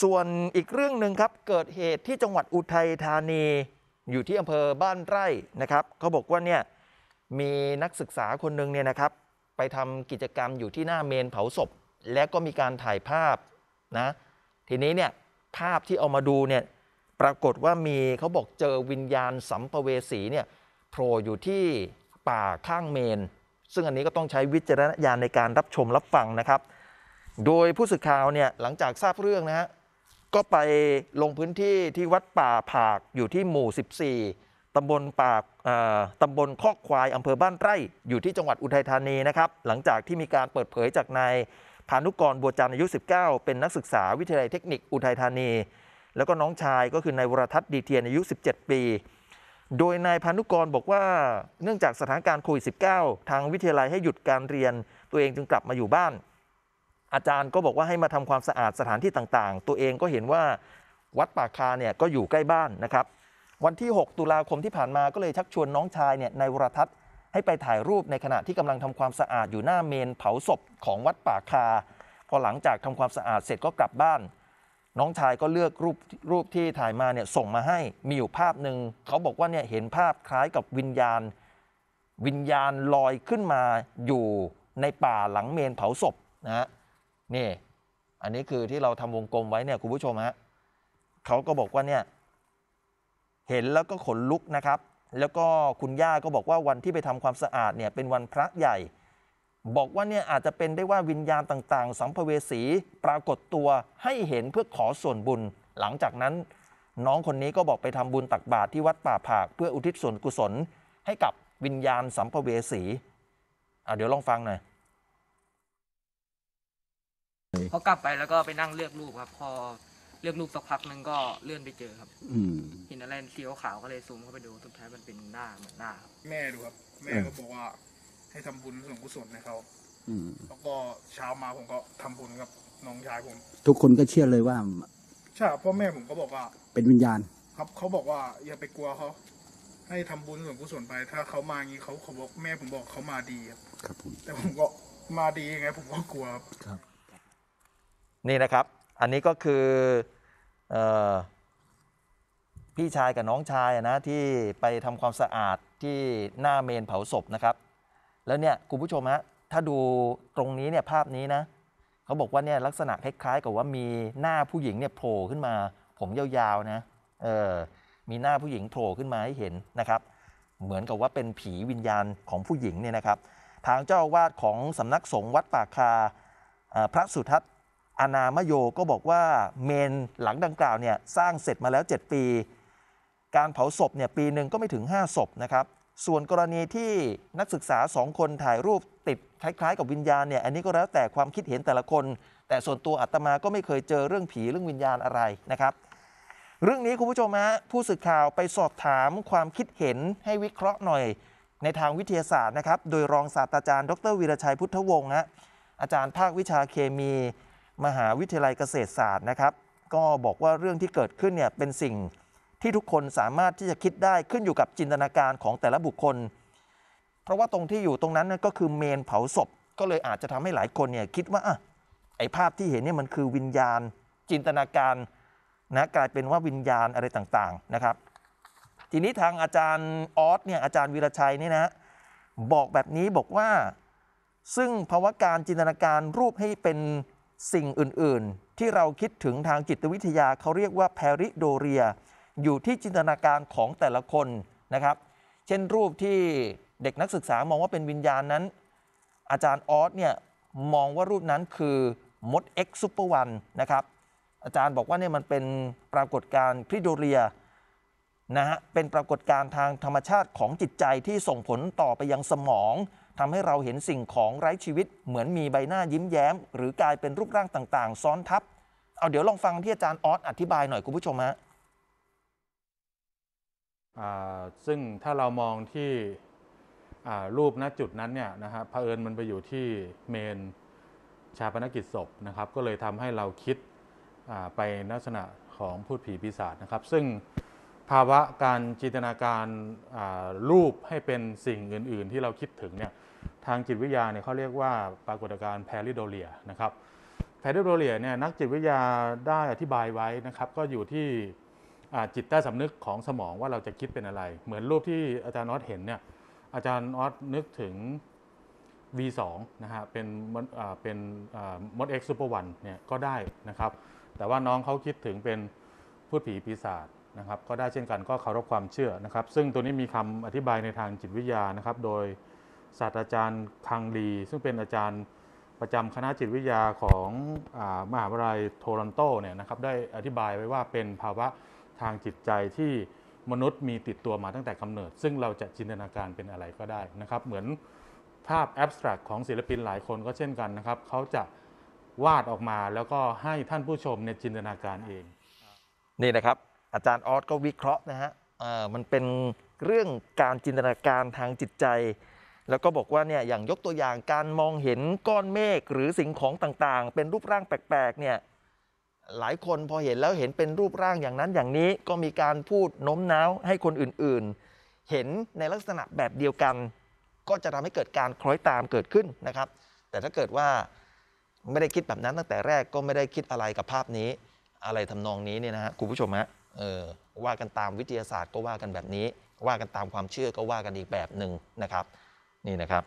ส่วนอีกเรื่องหนึ่งครับ เกิดเหตุที่จังหวัดอุทัยธานีอยู่ที่อำเภอบ้านไร่นะครับเขาบอกว่าเนี่ยมีนักศึกษาคนหนึ่งเนี่ยนะครับ ไปทำกิจกรรมอยู่ที่หน้าเมนเผาศพและก็มีการถ่ายภาพนะทีนี้เนี่ยภาพที่เอามาดูเนี่ยปรากฏว่ามีเขาบอกเจอวิญญาณสัมภเวสีเนี่ยโผล่อยู่ที่ป่าข้างเมนซึ่งอันนี้ก็ต้องใช้วิจารณญาณในการรับชมรับฟังนะครับ โดยผู้สื่อข่าวเนี่ยหลังจากทราบเรื่องนะฮะก็ไปลงพื้นที่ที่วัดป่าผาก อยู่ที่หมู่ 14 ตำบลปากตำบลคอกควายอำเภอบ้านไร่ อยู่ที่จังหวัดอุทัยธานีนะครับ หลังจากที่มีการเปิดเผยจากนายพานุกรบัวจันทร์อายุ 19 เป็นนักศึกษาวิทยาลัยเทคนิคอุทัยธานี แล้วก็น้องชายก็คือนายวรทัศน์ดีเทียนอายุ 17 ปี โดยนายพานุกรบอกว่า เนื่องจากสถานการณ์โควิด -19 ทางวิทยาลัยให้หยุดการเรียนตัวเองจึงกลับมาอยู่บ้านอาจารย์ก็บอกว่าให้มาทำความสะอาดสถานที่ต่าง ๆ ตัวเองก็เห็นว่าวัดป่าคาเนี่ยก็อยู่ใกล้บ้านนะครับ วันที่ 6 ตุลาคมที่ผ่านมาก็เลยชักชวนน้องชายเนี่ยนายวรทัศน์ให้ไปถ่ายรูปในขณะที่กำลังทำความสะอาดอยู่หน้าเมนเผาศพของวัดป่าคา พอหลังจากทำความสะอาดเสร็จก็กลับบ้าน น้องชายก็เลือกรูปรูปที่ถ่ายมาเนี่ยส่งมาให้มีอยู่ภาพหนึ่งเขาบอกว่าเนี่ยเห็นภาพคล้ายกับวิญญาณ วิญญาณลอยขึ้นมาอยู่ในป่าหลังเมนเผาศพนะฮะนี่อันนี้คือที่เราทำวงกลมไว้เนี่ยคุณผู้ชมฮะเขาก็บอกว่าเนี่ยเห็นแล้วก็ขนลุกนะครับ แล้วก็คุณย่าก็บอกว่าวันที่ไปทำความสะอาดเนี่ยเป็นวันพระใหญ่ บอกว่าเนี่ยอาจจะเป็นได้ว่าวิญญาณต่างๆสัมภเวสีปรากฏตัวให้เห็นเพื่อขอส่วนบุญหลังจากนั้นน้องคนนี้ก็บอกไปทำบุญตักบาตรที่วัดป่าผากเพื่ออุทิศส่วนกุศลให้กับวิญญาณสัมภเวสีเดี๋ยวลองฟังหน่อยพอกลับไปแล้วก็ไปนั่งเลือกรูปครับ พอเลือกรูปสักพักหนึงก็เลื่อนไปเจอครับอืมเห็นอะไรสีขาวก็เลยซูมเข้าไปดูสุดท้ายมันเป็นหน้าเหมือนหน้าแม่ดูครับ แม่ก็บอกว่า ให้ทำบุญส่งกุศลให้เขาอืมแล้วก็เช้ามาผมก็ทำบุญกับน้องชายผมทุกคนก็เชื่อเลยว่าใช่พ่อแม่ผมก็บอกว่า เป็นวิญญาณ ครับเขาบอกว่าอย่าไปกลัวเขาให้ทำบุญส่วนกุศลไป ถ้าเขามาอย่างนี้เขาเขาบอกแม่ผมบอกเขามาดีครับแต่ผมก็มาดียังไงผมก็กลัวครับนี่นะครับ อันนี้ก็คืออพี่ชายกับน้องชายนะที่ไปทำความสะอาดที่หน้าเมนเผาศพนะครับ แล้วเนี่ยคุณผู้ชมฮะ ถ้าดูตรงนี้เนี่ยภาพนี้นะ เขาบอกว่าเนี่ยลักษณะคล้ายๆกับว่ามีหน้าผู้หญิงเนี่ยโผล่ขึ้นมาผมยาวๆนะเออมีหน้าผู้หญิงโผล่ขึ้นมาให้เห็นนะครับ เหมือนกับว่าเป็นผีวิญญาณของผู้หญิงเนี่ยนะครับ ทางเจ้าอาวาสของสำนักสงฆ์วัดป่าคาพระสุทัศน์อนามโยก็บอกว่าเมนหลังดังกล่าวเนี่ยสร้างเสร็จมาแล้ว 7 ปี การเผาศพเนี่ยปีหนึ่งก็ไม่ถึง5ศพนะครับ ส่วนกรณีที่นักศึกษาสองคนถ่ายรูปติดคล้ายๆ กับวิญญาณเนี่ยอันนี้ก็แล้วแต่ความคิดเห็นแต่ละคน แต่ส่วนตัวอาตมาก็ไม่เคยเจอเรื่องผีเรื่องวิญญาณอะไรนะครับ เรื่องนี้คุณผู้ชมฮะผู้สื่อข่าวไปสอบถามความคิดเห็นให้วิเคราะห์หน่อยในทางวิทยาศาสตร์นะครับโดยรองศาสตราจารย์ ดรวีรชัยพุทธวงศ์ฮะอาจารย์ภาควิชาเคมีมหาวิทยาลัยเกษตรศาสตร์นะครับ ก็บอกว่าเรื่องที่เกิดขึ้นเนี่ยเป็นสิ่งที่ทุกคนสามารถที่จะคิดได้ขึ้นอยู่กับจินตนาการของแต่ละบุคคล เพราะว่าตรงที่อยู่ตรงนั้นก็คือเมนเผาศพ ก็เลยอาจจะทำให้หลายคนเนี่ยคิดว่าอไอ้ภาพที่เห็นเนี่ยมันคือวิญญาณจินตนาการนะกลายเป็นว่าวิญญาณอะไรต่างๆนะครับ ทีนี้ทางอาจารย์ออสเนี่ยอาจารย์วีรชัยเนี่ยนะบอกแบบนี้บอกว่า ซึ่งภาวะการจินตนาการรูปให้เป็นสิ่งอื่นๆ ที่เราคิดถึงทางจิตวิทยาเขาเรียกว่าแพริโดเรีย อยู่ที่จินตนาการของแต่ละคนนะครับ เช่นรูปที่เด็กนักศึกษามองว่าเป็นวิญญาณนั้น อาจารย์ออสเนี่ยมองว่ารูปนั้นคือมด X ซูเปอร์วันนะครับอาจารย์บอกว่าเนี่ยมันเป็นปรากฏการณ์พริโดเรียนะฮะเป็นปรากฏการณ์ทางธรรมชาติของจิตใจที่ส่งผลต่อไปยังสมองทำให้เราเห็นสิ่งของไร้ชีวิตเหมือนมีใบหน้ายิ้มแย้ม หรือกลายเป็นรูปร่างต่างๆ ซ้อนทับ เอาเดี๋ยวลองฟังที่อาจารย์ออสอธิบายหน่อยคุณผู้ชมฮะซึ่งถ้าเรามองที่รูปณจุดนั้นเนี่ยนะฮะเผอิญมันไปอยู่ที่เมนชาปนกิจศพนะครับ ก็เลยทำให้เราคิดไปลักษณะของพูดผีปีศาจนะครับ ซึ่งภาวะการจินตนาการรูปให้เป็นสิ่งอื่น ๆ ที่เราคิดถึงเนี่ยทางจิตวิทยาเนี่ยเขาเรียกว่าปรากฏการณ์แพริโดเลียนะครับแพริโดเลียเนี่ยนักจิตวิทยาได้อธิบายไว้นะครับก็อยู่ที่จิตใต้สำนึกของสมองว่าเราจะคิดเป็นอะไร เหมือนรูปที่อาจารย์ออสเห็นเนี่ยอาจารย์ออสนึกถึง V2 นะฮะเป็นเป็นมดเอ็กซ์ซูเปอร์วันเนี่ยก็ได้นะครับแต่ว่าน้องเขาคิดถึงเป็นพูดผีปีศาจนะครับก็ได้เช่นกันก็เคารพความเชื่อนะครับ ซึ่งตัวนี้มีคำอธิบายในทางจิตวิทยานะครับ โดยศาสตราจารย์คังลีซึ่งเป็นอาจารย์ประจำคณะจิตวิทยาของอมหาวิทยาลัยโทรอนโตเนี่ยนะครับได้อธิบายไว้ว่าเป็นภาวะทางจิตใจที่มนุษย์มีติดตัวมาตั้งแต่กำเนิด ซึ่งเราจะจินตนาการเป็นอะไรก็ได้นะครับ เหมือนภาพแอบสแตรกของศิลปินหลายคนก็เช่นกันนะครับเขาจะวาดออกมาแล้วก็ให้ท่านผู้ชมเนี่ยจินตนาการเองนี่นะครับอาจารย์ออสก็วิเคราะห์นะฮะมันเป็นเรื่องการจินตนาการทางจิตใจ แล้วก็บอกว่าเนี่ยอย่างยกตัวอย่างการมองเห็นก้อนเมฆหรือสิ่งของต่างๆ เป็นรูปร่างแปลกๆเนี่ย หลายคนพอเห็นแล้วเห็นเป็นรูปร่างอย่างนั้นอย่างนี้ก็มีการพูดโน้มน้าวให้คนอื่นๆ เห็นในลักษณะแบบเดียวกัน ก็จะทำให้เกิดการคล้อยตามเกิดขึ้นนะครับ แต่ถ้าเกิดว่าไม่ได้คิดแบบนั้นตั้งแต่แรกก็ไม่ได้คิดอะไรกับภาพนี้ อะไรทำนองนี้เนี่ยนะับคุณผู้ชมฮะเออว่ากันตามวิทยาศาสตร์ก็ว่ากันแบบนี้ ว่ากันตามความเชื่อก็ว่ากันอีกแบบหนึ่งนะครับ นี่นะครับ